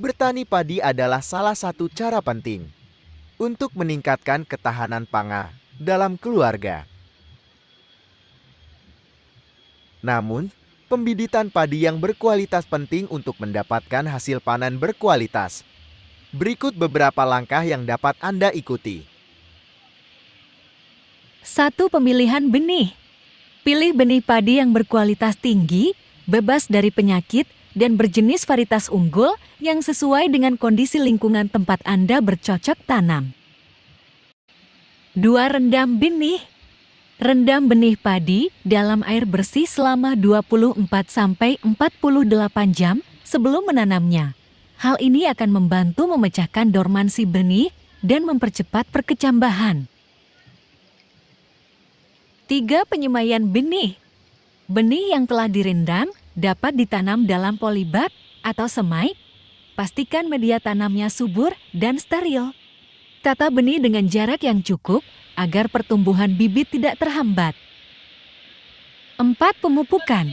bertani padi adalah salah satu cara penting untuk meningkatkan ketahanan pangan dalam keluarga. Namun, pembibitan padi yang berkualitas penting untuk mendapatkan hasil panen berkualitas. Berikut beberapa langkah yang dapat Anda ikuti. 1. Pemilihan benih. Pilih benih padi yang berkualitas tinggi bebas dari penyakit, dan berjenis varietas unggul yang sesuai dengan kondisi lingkungan tempat Anda bercocok tanam. 2. Rendam benih Rendam benih padi dalam air bersih selama 24-48 jam sebelum menanamnya. Hal ini akan membantu memecahkan dormansi benih dan mempercepat perkecambahan. 3. Penyemaian benih Benih yang telah direndam dapat ditanam dalam polybag atau semai. Pastikan media tanamnya subur dan steril. Tata benih dengan jarak yang cukup agar pertumbuhan bibit tidak terhambat. 4. Pemupukan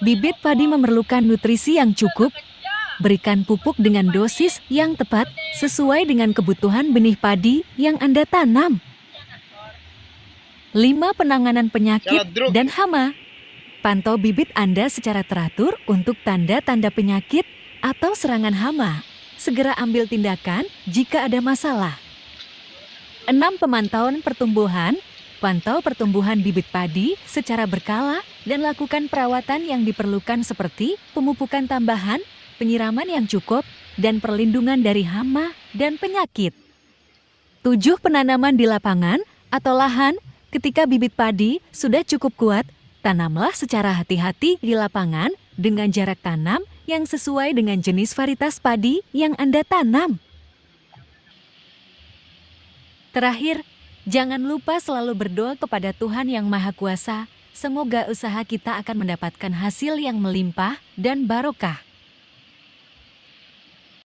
Bibit padi memerlukan nutrisi yang cukup. Berikan pupuk dengan dosis yang tepat sesuai dengan kebutuhan benih padi yang Anda tanam. 5. Penanganan penyakit dan hama Pantau bibit Anda secara teratur untuk tanda-tanda penyakit atau serangan hama. Segera ambil tindakan jika ada masalah. 6. Pemantauan pertumbuhan. Pantau pertumbuhan bibit padi secara berkala dan lakukan perawatan yang diperlukan seperti pemupukan tambahan, penyiraman yang cukup, dan perlindungan dari hama dan penyakit. 7. Penanaman di lapangan atau lahan ketika bibit padi sudah cukup kuat Tanamlah secara hati-hati di lapangan dengan jarak tanam yang sesuai dengan jenis varietas padi yang Anda tanam. Terakhir, jangan lupa selalu berdoa kepada Tuhan Yang Maha Kuasa. Semoga usaha kita akan mendapatkan hasil yang melimpah dan barokah.